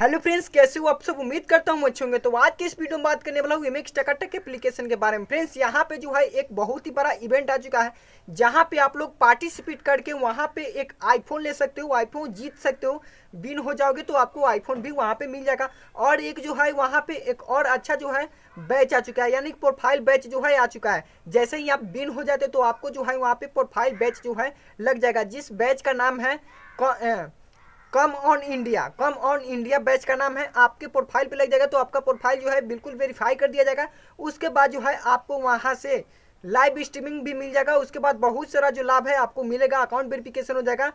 hello friends कैसे हो आप सब उम्मीद करता हूँ अच्छे होंगे तो आज के इस वीडियो में बात करने वाला हूँ एमएक्स टकाटक एप्लीकेशन के बारे में फ्रेंड्स यहाँ पे जो है एक बहुत ही बड़ा इवेंट आ चुका है जहाँ पे आप लोग पार्टिसिपेट करके वहाँ पे एक आईफोन ले सकते हो आईफोन जीत सकते हो विन हो जाओगे तो आपको आईफोन भी वहाँ पर मिल जाएगा और एक जो है वहाँ पर एक और अच्छा जो है बैच आ चुका है यानी प्रोफाइल बैच जो है आ चुका है जैसे ही आप विन हो जाते तो आपको जो है वहाँ पर प्रोफाइल बैच जो है लग जाएगा जिस बैच का नाम है come on India come on India batch का नाम है आपके प्रोफाइल पे लग जाएगा तो आपका प्रोफाइल जो है बिल्कुल वेरीफाई कर दिया जाएगा उसके बाद जो है आपको वहाँ से लाइव स्ट्रीमिंग भी मिल जाएगा उसके बाद बहुत सारा जो लाभ है आपको मिलेगा अकाउंट वेरिफिकेशन हो जाएगा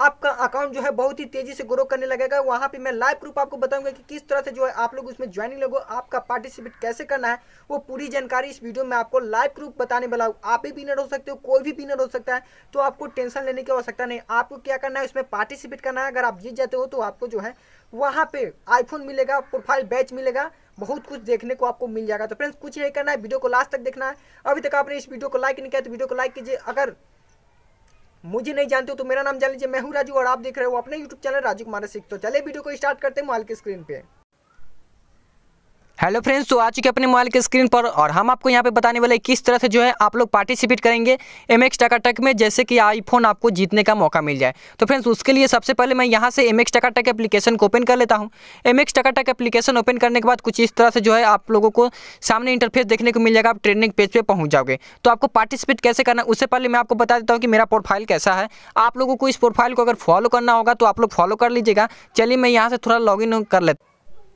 आपका अकाउंट जो है बहुत ही तेजी से ग्रो करने लगेगा वहां पे मैं लाइव प्रूफ आपको बताऊंगा कि किस तरह से जो है आप लोग उसमें ज्वाइनिंग लोगों आपका पार्टिसिपेट कैसे करना है वो पूरी जानकारी इस वीडियो में आपको लाइव प्रूफ बताने वाला हूँ आप भी विनर हो सकते हो कोई भी विनर हो सकता है तो आपको टेंशन लेने की आवश्यकता नहीं आपको क्या करना है उसमें पार्टिसिपेट करना है अगर आप जीत जाते हो तो आपको जो है वहाँ पे आईफोन मिलेगा प्रोफाइल बैच मिलेगा बहुत कुछ देखने को आपको मिल जाएगा तो फ्रेंड्स कुछ नहीं करना है वीडियो को लास्ट तक देखना है अभी तक आपने इस वीडियो को लाइक नहीं किया तो वीडियो को लाइक कीजिए अगर मुझे नहीं जानते हो तो मेरा नाम जान लीजिए मैं हूँ राजू और आप देख रहे हो अपने यूट्यूब चैनल राजू कुमार सिख तो चले वीडियो को स्टार्ट करते हैं माल की स्क्रीन पर हेलो फ्रेंड्स तो आ चुके अपने मोबाइल के स्क्रीन पर और हम आपको यहाँ पे बताने वाले किस तरह से जो है आप लोग पार्टिसिपेट करेंगे एम एक्स टकाटक में जैसे कि आईफोन आपको जीतने का मौका मिल जाए तो फ्रेंड्स उसके लिए सबसे पहले मैं यहाँ से एम एक्स टकाटक एप्लीकेशन को ओपन कर लेता हूँ M X Takatak application open करने के बाद कुछ इस तरह से जो है आप लोगों को सामने इंटरफेस देखने को मिल जाएगा आप ट्रेनिंग पेज पर पहुँच जाओगे तो आपको पार्टिसिपेट कैसे करना है उससे पहले मैं आपको बता देता हूँ कि मेरा प्रोफाइल कैसा है आप लोगों को इस प्रोफाइल को अगर फॉलो करना होगा तो आप लोग फॉलो कर लीजिएगा चलिए मैं यहाँ से थोड़ा लॉग कर लेता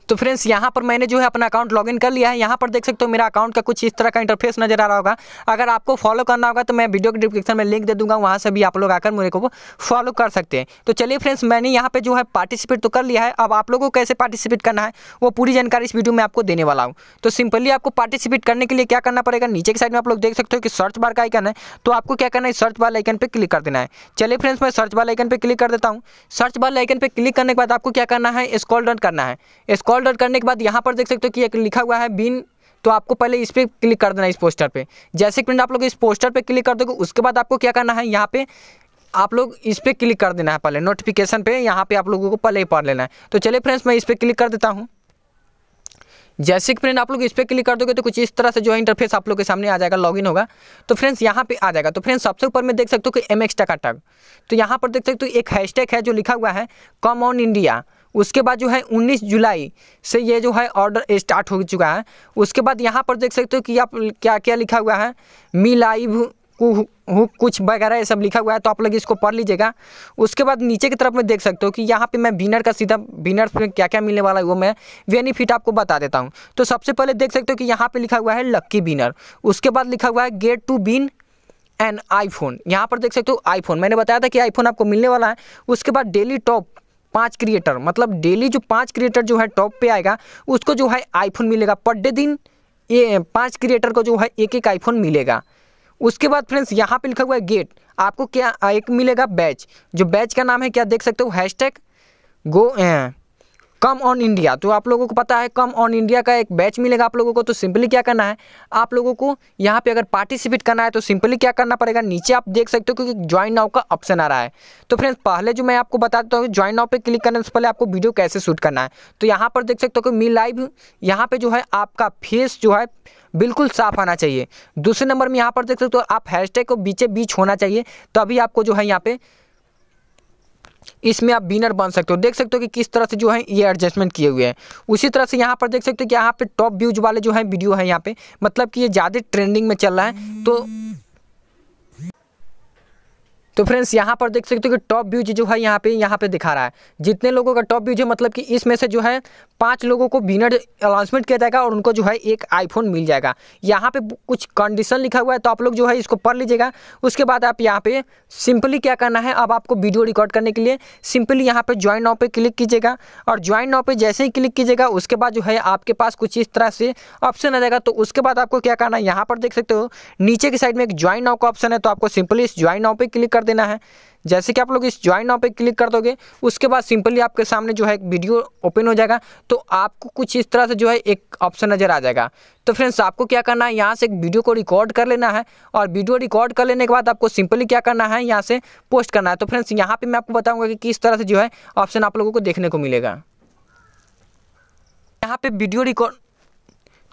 तो फ्रेंड्स यहाँ पर मैंने जो है अपना अकाउंट लॉगिन कर लिया है यहाँ पर देख सकते हो मेरा अकाउंट का कुछ इस तरह का इंटरफेस नजर आ रहा होगा अगर आपको फॉलो करना होगा तो मैं वीडियो के डिस्क्रिप्शन में लिंक दे दूंगा वहाँ से भी आप लोग आकर मेरे को फॉलो कर सकते हैं तो चलिए फ्रेंड्स मैंने यहाँ पर जो है पार्टिसिपेट तो कर लिया है अब आप लोगों को कैसे पार्टिसिपेट करना है वो पूरी जानकारी इस वीडियो में आपको देने वाला हूँ तो सिंपली आपको पार्टिसिपेट करने के लिए क्या करना पड़ेगा नीचे की साइड में आप लोग देख सकते हो कि सर्च बार का आइकन है तो आपको क्या करना है सर्च वाले आइकन पर क्लिक कर देना है चलिए फ्रेंड्स मैं सर्च वाले आइकन पर क्लिक कर देता हूँ सर्च वाले आइकन पर क्लिक करने के बाद आपको क्या करना है स्कॉल रन करना है स्कॉल होल्ड डॉट करने के बाद यहाँ पर देख सकते हो कि एक लिखा हुआ है बिन तो आपको पहले इस पर क्लिक कर देना इस पोस्टर पे जैसे कि आप लोग इस पोस्टर पे क्लिक कर दोगे उसके बाद आपको क्या करना है यहाँ पे आप लोग इस पर क्लिक कर देना है पहले नोटिफिकेशन पे यहाँ पे आप लोगों को पहले ही पढ़ लेना है तो चलिए फ्रेंड्स मैं इस पर क्लिक कर देता हूँ जैसे कि फ्रेंड आप लोग इस पर क्लिक कर दोगे तो कुछ इस तरह से जो है इंटरफेस आप लोग के सामने आ जाएगा लॉगिन होगा तो फ्रेंड्स यहाँ पे आ जाएगा तो फ्रेंड्स सबसे ऊपर में देख सकते हो कि एम एक्स टका टग तो यहाँ पर देख सकते हो एक हैशटैग है जो लिखा हुआ है कम ऑन इंडिया उसके बाद जो है 19 जुलाई से ये जो है ऑर्डर स्टार्ट हो चुका है उसके बाद यहाँ पर देख सकते हो कि आप क्या क्या लिखा हुआ है मी लाइव हु कुछ वगैरह ये सब लिखा हुआ है तो आप लोग इसको पढ़ लीजिएगा उसके बाद नीचे की तरफ में देख सकते हो कि यहाँ पे मैं बिनर का सीधा बिनर में क्या क्या मिलने वाला है वो मैं बेनिफिट आपको बता देता हूँ तो सबसे पहले देख सकते हो कि यहाँ पे लिखा हुआ है लक्की बिनर उसके बाद लिखा हुआ है get to win and iPhone यहाँ पर देख सकते हो आईफोन मैंने बताया था कि आईफोन आपको मिलने वाला है उसके बाद डेली टॉप पाँच क्रिएटर मतलब डेली जो पाँच क्रिएटर जो है टॉप पे आएगा उसको जो है आईफोन मिलेगा पर डे दिन ये पाँच क्रिएटर को जो है एक एक आईफोन मिलेगा उसके बाद फ्रेंड्स यहाँ पे लिखा हुआ है गेट आपको क्या एक मिलेगा बैच जो बैच का नाम है क्या देख सकते हो hashtag go come on India तो आप लोगों को पता है कम ऑन इंडिया का एक बैच मिलेगा आप लोगों को तो सिंपली क्या करना है आप लोगों को यहाँ पे अगर पार्टिसिपेट करना है तो सिंपली क्या करना पड़ेगा नीचे आप देख सकते हो क्योंकि ज्वाइन नाव का ऑप्शन आ रहा है तो फ्रेंड्स पहले जो मैं आपको बता देता हूँ ज्वाइन नाव पर क्लिक करने से पहले आपको वीडियो कैसे शूट करना है तो यहाँ पर देख सकते हो कि मी लाइव यहाँ पर जो है आपका फेस जो है बिल्कुल साफ आना चाहिए दूसरे नंबर में यहाँ पर देख सकते हो आप हैशटैग को बीचे बीच होना चाहिए तो आपको जो है यहाँ पर इसमें आप बिनर बन सकते हो देख सकते हो कि किस तरह से जो है ये एडजस्टमेंट किए हुए हैं उसी तरह से यहाँ पर देख सकते हो कि यहाँ पे टॉप व्यूज वाले जो है वीडियो है यहाँ पे मतलब कि ये ज़्यादा ट्रेंडिंग में चल रहा है तो तो फ्रेंड्स यहाँ पर देख सकते हो कि टॉप व्यूज जो है यहाँ पे यहाँ पे दिखा रहा है जितने लोगों का टॉप व्यूज है मतलब कि इसमें से जो है पाँच लोगों को विनर अनाउंसमेंट किया जाएगा और उनको जो है एक आईफोन मिल जाएगा यहाँ पे कुछ कंडीशन लिखा हुआ है तो आप लोग जो है इसको पढ़ लीजिएगा उसके बाद आप यहाँ पे सिंपली क्या करना है अब आपको वीडियो रिकॉर्ड करने के लिए सिंपली यहाँ पे ज्वाइन नाव पे क्लिक कीजिएगा और ज्वाइन नाव पे जैसे ही क्लिक कीजिएगा उसके बाद जो है आपके पास कुछ इस तरह से ऑप्शन आ जाएगा तो उसके बाद आपको क्या करना है यहाँ पर देख सकते हो नीचे की साइड में एक ज्वाइन नाव का ऑप्शन है तो आपको सिंपली इस ज्वाइन नाव पर क्लिक कर देना है जैसे कि आप लोग इस ज्वाइन नाउ पे क्लिक कर दोगे उसके बाद सिंपली आपके सामने जो है एक वीडियो ओपन हो जाएगा तो आपको कुछ इस तरह से जो है एक ऑप्शन नज़र आ जाएगा तो फ्रेंड्स आपको क्या करना है यहाँ से एक वीडियो को रिकॉर्ड कर लेना है और वीडियो रिकॉर्ड कर लेने के बाद आपको सिंपली क्या करना है यहाँ से पोस्ट करना है तो फ्रेंड्स यहाँ पर मैं आपको बताऊँगा कि किस तरह से जो है ऑप्शन आप लोगों को देखने को मिलेगा यहाँ पर वीडियो रिकॉर्ड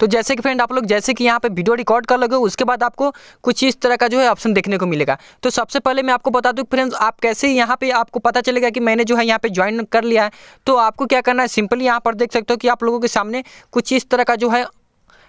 तो जैसे कि फ्रेंड आप लोग जैसे कि यहाँ पे वीडियो रिकॉर्ड कर लोगे उसके बाद आपको कुछ इस तरह का जो है ऑप्शन देखने को मिलेगा तो सबसे पहले मैं आपको बता दूँ फ्रेंड्स आप कैसे यहाँ पे आपको पता चलेगा कि मैंने जो है यहाँ पे ज्वाइन कर लिया है तो आपको क्या करना है सिंपली यहाँ पर देख सकते हो कि आप लोगों के सामने कुछ इस तरह का जो है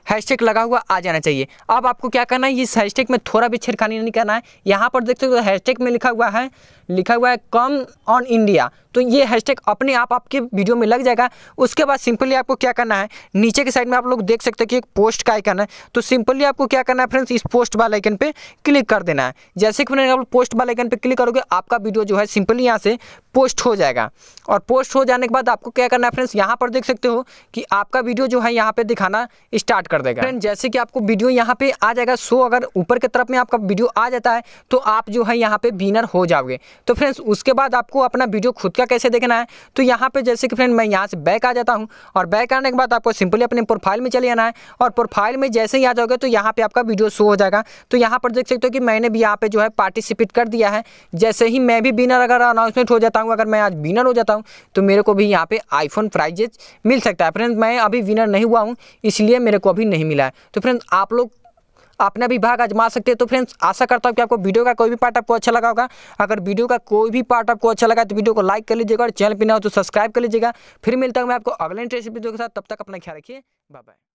हैशटैग लगा हुआ आ जाना चाहिए अब आपको क्या करना है इस हैशटैग में थोड़ा भी छिड़खानी नहीं करना है यहाँ पर देख सकते हो हैशटैग में लिखा हुआ है लिखा हुआ है कम ऑन इंडिया तो ये हैशटैग अपने आप आपके वीडियो में लग जाएगा उसके बाद सिंपली आपको क्या करना है नीचे के साइड में आप लोग देख सकते हो कि एक पोस्ट का आइकन है तो सिंपली आपको क्या करना है फ्रेंड्स इस पोस्ट वाले आइकन पर क्लिक कर देना है जैसे कि आप पोस्ट वाले आइकन पर क्लिक करोगे आपका वीडियो जो है सिंपली यहाँ से पोस्ट हो जाएगा और पोस्ट हो जाने के बाद आपको क्या करना है फ्रेंड्स यहाँ पर देख सकते हो कि आपका वीडियो जो है यहाँ पे दिखाना स्टार्ट कर देगा फ्रेंड जैसे कि आपको वीडियो यहाँ पे आ जाएगा सो अगर ऊपर की तरफ में आपका वीडियो आ जाता है तो आप जो है यहाँ पे बिनर हो जाओगे तो फ्रेंड्स उसके बाद आपको अपना वीडियो खुद उसका कैसे देखना है तो यहाँ पे जैसे कि फ्रेंड मैं यहाँ से बैक आ जाता हूँ और बैक आने के बाद आपको सिंपली अपने प्रोफाइल में चले आना है और प्रोफाइल में जैसे ही आ जाओगे तो यहाँ पर आपका वीडियो शो हो जाएगा तो यहाँ पर देख सकते हो कि मैंने भी यहाँ पर जो है पार्टिसिपेट कर दिया है जैसे ही मैं भी बिनर अगर अनाउंसमेंट हो जाता हूँ अगर मैं आज विनर हो जाता हूँ तो मेरे को भी यहाँ पे आईफोन प्राइजेज मिल सकता है फ्रेंड मैं अभी विनर नहीं हुआ हूँ इसलिए मेरे को अभी नहीं मिला है तो फ्रेंड आप लोग अपना भी भाग आजमा सकते हैं तो फ्रेंड्स आशा करता हूँ कि आपको वीडियो का कोई भी पार्ट आपको अच्छा लगा होगा अगर वीडियो का कोई भी पार्ट आपको अच्छा लगा तो वीडियो को लाइक कर लीजिएगा और चैनल पर ना हो तो सब्सक्राइब कर लीजिएगा फिर मिलता हूँ मैं आपको अगले इंटरेस्ट वीडियो के साथ तब तक अपना ख्याल रखिए बाय बाय